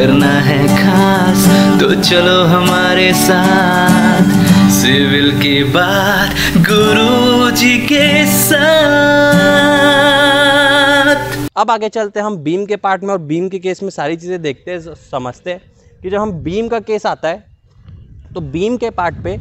करना है खास तो चलो हमारे साथ सिविल के बाद गुरु जी के साथ अब आगे चलते हम बीम के पार्ट में और बीम के केस में सारी चीज़ें देखते हैं समझते हैं कि जब हम बीम का केस आता है तो बीम के पार्ट पे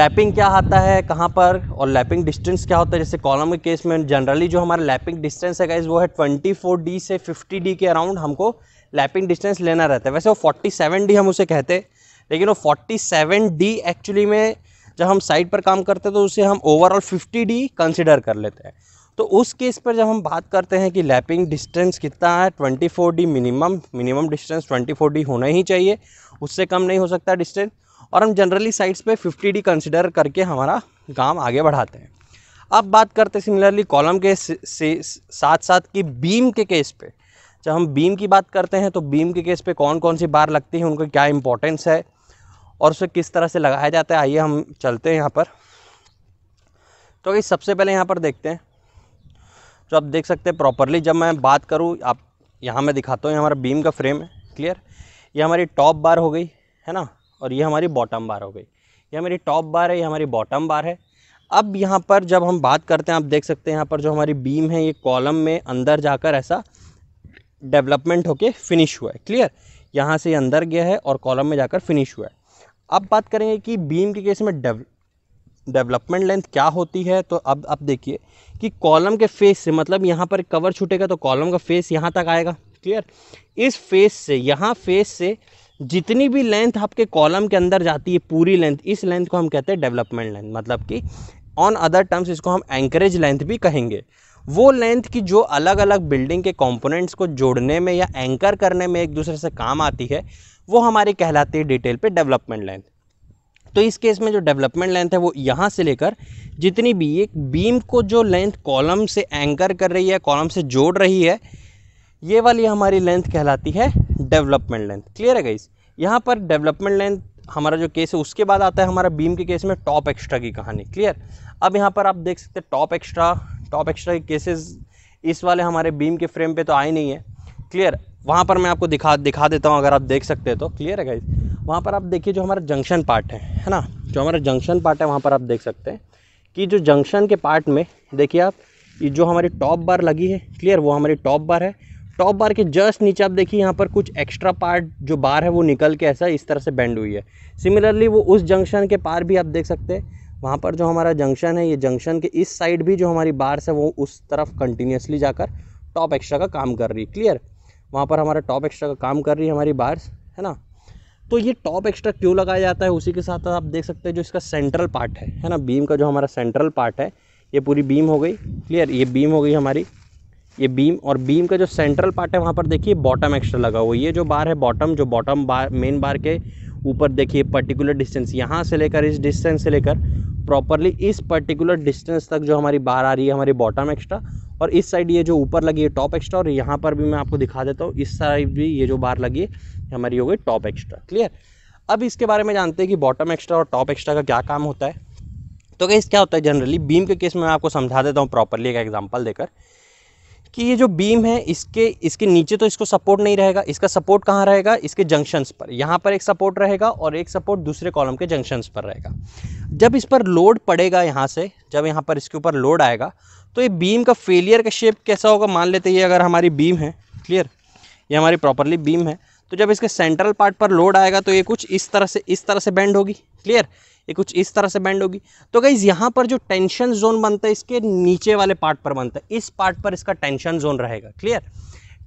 लैपिंग क्या आता है कहाँ पर और लैपिंग डिस्टेंस क्या होता है जैसे कॉलम के केस में जनरली जो हमारा लैपिंग डिस्टेंस है गाइज वो है 24 डी से 50 डी के अराउंड हमको लैपिंग डिस्टेंस लेना रहता है वैसे वो फोर्टी सेवन डी हम उसे कहते हैं लेकिन वो फोर्टी सेवन डी एक्चुअली में जब हम साइड पर काम करते हैं तो उसे हम ओवरऑल फिफ्टी डी कंसिडर कर लेते हैं तो उस केस पर जब हम बात करते हैं कि लैपिंग डिस्टेंस कितना है four D minimum minimum distance four D होना ही चाहिए उससे कम नहीं हो सकता डिस्टेंस और हम जनरली साइड्स पे फिफ्टी डी कंसिडर करके हमारा काम आगे बढ़ाते हैं अब बात करते सिमिलरली कॉलम के साथ साथ की बीम के केस पे जब हम बीम की बात करते हैं तो बीम के केस पे कौन कौन सी बार लगती है उनका क्या इम्पोर्टेंस है और उसे किस तरह से लगाया जाता है आइए हम चलते हैं यहाँ पर तो ये सबसे पहले यहाँ पर देखते हैं जो आप देख सकते हैं प्रॉपरली जब मैं बात करूँ आप यहाँ मैं दिखाता हूँ हमारा बीम का फ्रेम है क्लियर ये हमारी टॉप बार हो गई है ना और ये हमारी बॉटम बार हो गई ये हमारी टॉप बार है ये हमारी बॉटम बार है अब यहाँ पर जब हम बात करते हैं आप देख सकते हैं यहाँ पर जो हमारी बीम है ये कॉलम में अंदर जाकर ऐसा डेवलपमेंट होके फिनिश हुआ है क्लियर यहाँ से अंदर गया है और कॉलम में जाकर फिनिश हुआ है अब बात करेंगे कि बीम के केस में डेव डेवलपमेंट लेंथ क्या होती है तो अब आप देखिए कि कॉलम के फेस से मतलब यहाँ पर कवर छूटेगा तो कॉलम का फेस यहाँ तक आएगा क्लियर इस फेस से यहाँ फेस से जितनी भी लेंथ आपके कॉलम के अंदर जाती है पूरी लेंथ इस लेंथ को हम कहते हैं डेवलपमेंट लेंथ मतलब कि ऑन अदर टर्म्स इसको हम एंकरेज लेंथ भी कहेंगे वो लेंथ की जो अलग अलग बिल्डिंग के कंपोनेंट्स को जोड़ने में या एंकर करने में एक दूसरे से काम आती है वो हमारी कहलाती है डिटेल पे डेवलपमेंट लेंथ तो इस केस में जो डेवलपमेंट लेंथ है वो यहाँ से लेकर जितनी भी एक बीम को जो लेंथ कॉलम से एंकर कर रही है कॉलम से जोड़ रही है ये वाली हमारी लेंथ कहलाती है डेवलपमेंट लेंथ क्लियर है गाइस यहाँ पर डेवलपमेंट लेंथ हमारा जो केस है उसके बाद आता है हमारा बीम के केस में टॉप एक्स्ट्रा की कहानी क्लियर अब यहाँ पर आप देख सकते हैं top extra top extra cases इस वाले हमारे बीम के फ्रेम पे तो आए नहीं है क्लियर वहाँ पर मैं आपको दिखा दिखा देता हूँ अगर आप देख सकते हैं तो क्लियर है गाइज वहाँ पर आप देखिए जो हमारा जंक्शन पार्ट है है ना जो हमारा जंक्शन पार्ट है वहाँ पर आप देख सकते हैं कि जो जंक्शन के पार्ट में देखिए आप ये जो हमारी टॉप बार लगी है क्लियर वो हमारी टॉप बार है टॉप बार के जस्ट नीचे आप देखिए यहाँ पर कुछ एक्स्ट्रा पार्ट जो बार है वो निकल के ऐसा इस तरह से बेंड हुई है सिमिलरली वो उस जंक्शन के पार भी आप देख सकते हैं वहाँ पर जो हमारा जंक्शन है ये जंक्शन के इस साइड भी जो हमारी बार्स है वो उस तरफ कंटिन्यूसली जाकर टॉप एक्स्ट्रा का काम कर रही है क्लियर वहाँ पर हमारा टॉप एक्स्ट्रा का काम कर रही है हमारी बार्स है ना तो ये टॉप एक्स्ट्रा क्यों लगाया जाता है उसी के साथ आप देख सकते हैं जो इसका सेंट्रल पार्ट है है ना बीम का जो हमारा सेंट्रल पार्ट है ये पूरी बीम हो गई क्लियर ये बीम हो गई हमारी ये बीम और बीम का जो सेंट्रल पार्ट है वहाँ पर देखिए बॉटम एक्स्ट्रा लगा हुआ ये जो बार है बॉटम जो बॉटम बार मेन बार के ऊपर देखिए पर्टिकुलर डिस्टेंस यहाँ से लेकर इस डिस्टेंस से लेकर प्रॉपरली इस पर्टिकुलर डिस्टेंस तक जो हमारी बार आ रही है हमारी बॉटम एक्स्ट्रा और इस साइड ये जो ऊपर लगी है टॉप एक्स्ट्रा और यहाँ पर भी मैं आपको दिखा देता हूँ इस साइड भी ये जो बार लगी है हमारी हो गई टॉप एक्स्ट्रा क्लियर अब इसके बारे में जानते हैं कि बॉटम एक्स्ट्रा और टॉप एक्स्ट्रा का क्या काम होता है तो कैसे क्या होता है जनरली बीम के केस में मैं आपको समझा देता हूँ प्रॉपरली एक एग्जाम्पल देकर कि ये जो बीम है इसके इसके नीचे तो इसको सपोर्ट नहीं रहेगा इसका सपोर्ट कहाँ रहेगा इसके जंक्शंस पर यहाँ पर एक सपोर्ट रहेगा और एक सपोर्ट दूसरे कॉलम के जंक्शंस पर रहेगा जब इस पर लोड पड़ेगा यहाँ से जब यहाँ पर इसके ऊपर लोड आएगा तो ये बीम का फेलियर का शेप कैसा होगा मान लेते ये अगर हमारी बीम है क्लियर ये हमारी प्रॉपरली बीम है तो जब इसके सेंट्रल पार्ट पर लोड आएगा तो ये कुछ इस तरह से इस तरह से बैंड होगी क्लियर ये कुछ इस तरह से बैंड होगी तो गाइज यहाँ पर जो टेंशन जोन बनता है इसके नीचे वाले पार्ट पर बनता है इस पार्ट पर इसका टेंशन जोन रहेगा क्लियर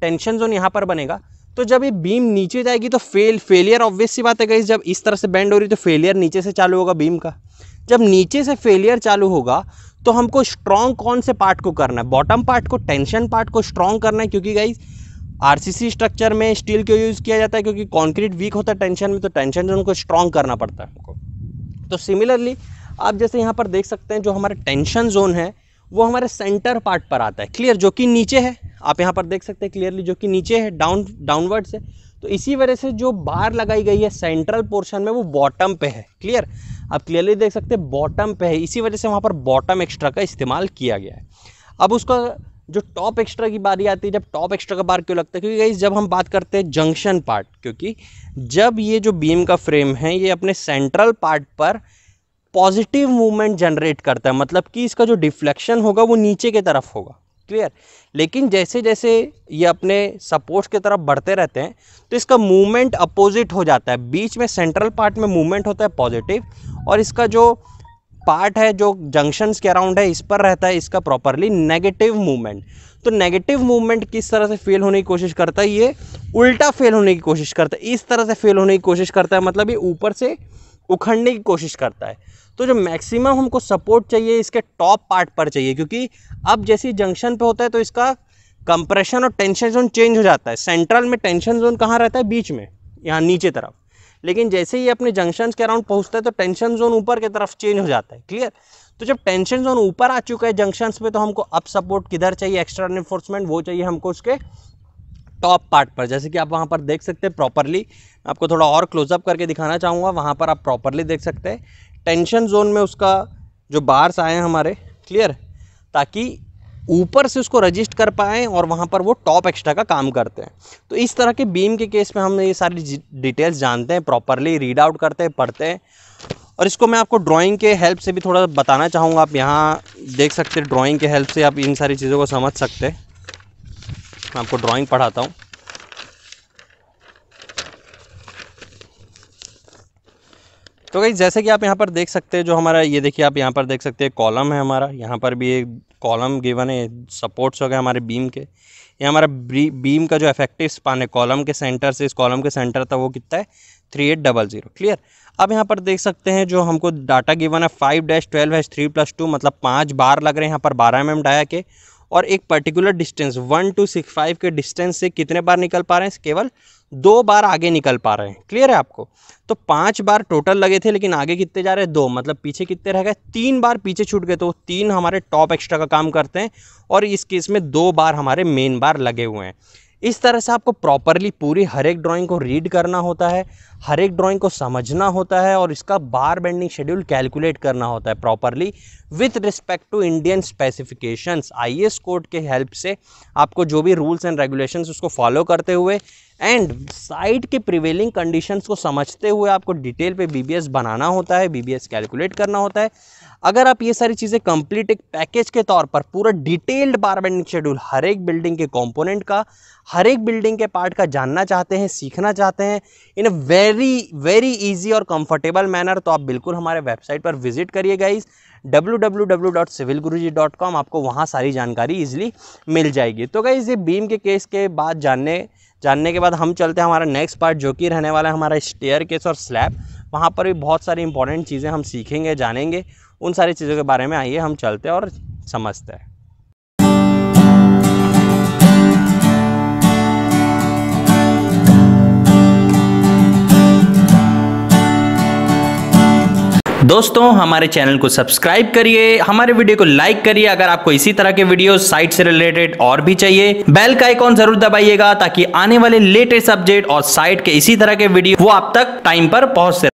टेंशन जोन यहाँ पर बनेगा तो जब ये बीम नीचे जाएगी तो फेल फेलियर ऑब्वियस सी बात है गाइज जब इस तरह से बैंड हो रही है तो फेलियर नीचे से चालू होगा बीम का जब नीचे से फेलियर चालू होगा तो हमको स्ट्रॉन्ग कौन से पार्ट को करना है बॉटम पार्ट को टेंशन पार्ट को स्ट्रॉन्ग करना है क्योंकि गाइज आरसीसी स्ट्रक्चर में स्टील क्यों यूज़ किया जाता है क्योंकि कंक्रीट वीक होता है टेंशन में तो टेंशन जोन को स्ट्रॉन्ग करना पड़ता है हमको तो सिमिलरली आप जैसे यहाँ पर देख सकते हैं जो हमारा टेंशन जोन है वो हमारे सेंटर पार्ट पर आता है क्लियर जो कि नीचे है आप यहाँ पर देख सकते हैं क्लियरली जो कि नीचे है डाउन डाउनवर्ड से तो इसी वजह से जो बार लगाई गई है सेंट्रल पोर्शन में वो बॉटम पे है क्लियर आप क्लियरली देख सकते हैं बॉटम पे है इसी वजह से वहाँ पर बॉटम एक्स्ट्रा का इस्तेमाल किया गया है अब उसका जो टॉप एक्स्ट्रा की बारी आती है जब टॉप एक्स्ट्रा का बार क्यों लगता है क्योंकि गाइज जब हम बात करते हैं जंक्शन पार्ट क्योंकि जब ये जो बीम का फ्रेम है ये अपने सेंट्रल पार्ट पर पॉजिटिव मूवमेंट जनरेट करता है मतलब कि इसका जो डिफ्लेक्शन होगा वो नीचे की तरफ होगा क्लियर लेकिन जैसे जैसे ये अपने सपोर्ट्स की तरफ बढ़ते रहते हैं तो इसका मूवमेंट अपोजिट हो जाता है बीच में सेंट्रल पार्ट में मूवमेंट होता है पॉजिटिव और इसका जो पार्ट है जो जंक्शंस के अराउंड है इस पर रहता है इसका प्रॉपरली नेगेटिव मूवमेंट तो नेगेटिव मूवमेंट किस तरह से फेल होने की कोशिश करता है ये उल्टा फेल होने की कोशिश करता है इस तरह से फेल होने की कोशिश करता है मतलब ये ऊपर से उखड़ने की कोशिश करता है तो जो मैक्सिमम हमको सपोर्ट चाहिए इसके टॉप पार्ट पर चाहिए क्योंकि अब जैसे जंक्शन पे होता है तो इसका कंप्रेशन और टेंशन जोन चेंज हो जाता है सेंट्रल में टेंशन जोन कहाँ रहता है बीच में यहाँ नीचे तरफ लेकिन जैसे ही अपने जंक्शन के अराउंड पहुँचता है तो टेंशन जोन ऊपर की तरफ चेंज हो जाता है क्लियर तो जब टेंशन जोन ऊपर आ चुका है जंक्शन पे तो हमको अप सपोर्ट किधर चाहिए एक्स्ट्रा इन्फोर्समेंट वो चाहिए हमको उसके टॉप पार्ट पर जैसे कि आप वहाँ पर देख सकते हैं प्रॉपरली आपको थोड़ा और क्लोजअप करके दिखाना चाहूँगा वहाँ पर आप प्रॉपरली देख सकते हैं टेंशन जोन में उसका जो बार्स आए हैं हमारे क्लियर ताकि ऊपर से उसको रजिस्ट कर पाएँ और वहाँ पर वो टॉप एक्स्ट्रा का काम करते हैं तो इस तरह के बीम के केस में हम ये सारी डिटेल्स जानते हैं प्रॉपरली रीड आउट करते हैं पढ़ते हैं और इसको मैं आपको ड्राइंग के हेल्प से भी थोड़ा बताना चाहूँगा आप यहाँ देख सकते हैं ड्राइंग के हेल्प से आप इन सारी चीज़ों को समझ सकते हैं मैं आपको ड्राइंग पढ़ाता हूँ तो भाई जैसे कि आप यहाँ पर देख सकते हैं जो हमारा ये देखिए आप यहाँ पर देख सकते हैं कॉलम है हमारा यहाँ पर भी एक कॉलम गिवन है सपोर्ट्स हो गए हमारे बीम के ये हमारा बीम का जो इफेक्टिव स्पान है कॉलम के सेंटर से इस कॉलम के सेंटर तक वो कितना है three eight double zero clear अब यहाँ पर देख सकते हैं जो हमको डाटा गिवन है five dash twelve hash three plus two मतलब पाँच बार लग रहे हैं यहाँ पर बारह एम एम डाया के और एक particular distance one two six five के डिस्टेंस से कितने बार निकल पा रहे हैं केवल दो बार आगे निकल पा रहे हैं क्लियर है आपको तो पांच बार टोटल लगे थे लेकिन आगे कितने जा रहे हैं दो मतलब पीछे कितने रह गए तीन बार पीछे छूट गए तो तीन हमारे टॉप एक्स्ट्रा का काम करते हैं और इस केस में दो बार हमारे मेन बार लगे हुए हैं इस तरह से आपको प्रॉपरली पूरी हर एक ड्राइंग को रीड करना होता है हर एक ड्राइंग को समझना होता है और इसका बार बेंडिंग शेड्यूल कैलकुलेट करना होता है properly with respect to Indian specifications IAS code के हेल्प से आपको जो भी रूल्स एंड रेगुलेशंस उसको फॉलो करते हुए एंड साइट के प्रिवेलिंग कंडीशंस को समझते हुए आपको डिटेल पे बीबीएस बनाना होता है बीबीएस कैलकुलेट करना होता है अगर आप ये सारी चीज़ें कंप्लीट एक पैकेज के तौर पर पूरा डिटेल्ड बार शेड्यूल हर एक बिल्डिंग के कंपोनेंट का हर एक बिल्डिंग के पार्ट का जानना चाहते हैं सीखना चाहते हैं in a very very easy और कंफर्टेबल मैनर तो आप बिल्कुल हमारे वेबसाइट पर विजिट करिए गाइज www.civilguruji.com आपको वहाँ सारी जानकारी इजिली मिल जाएगी तो गाइज ये बीम के केस के बाद जानने जानने के बाद हम चलते हैं हमारा नेक्स्ट पार्ट जो कि रहने वाला है हमारा स्टेयर केस और स्लैब वहाँ पर भी बहुत सारी इंपॉर्टेंट चीज़ें हम सीखेंगे जानेंगे उन सारी चीज़ों के बारे में आइए हम चलते हैं और समझते हैं दोस्तों हमारे चैनल को सब्सक्राइब करिए हमारे वीडियो को लाइक करिए अगर आपको इसी तरह के वीडियो साइट से रिलेटेड और भी चाहिए बेल का आइकॉन जरूर दबाइएगा ताकि आने वाले लेटेस्ट अपडेट और साइट के इसी तरह के वीडियो वो आप तक टाइम पर पहुंच सके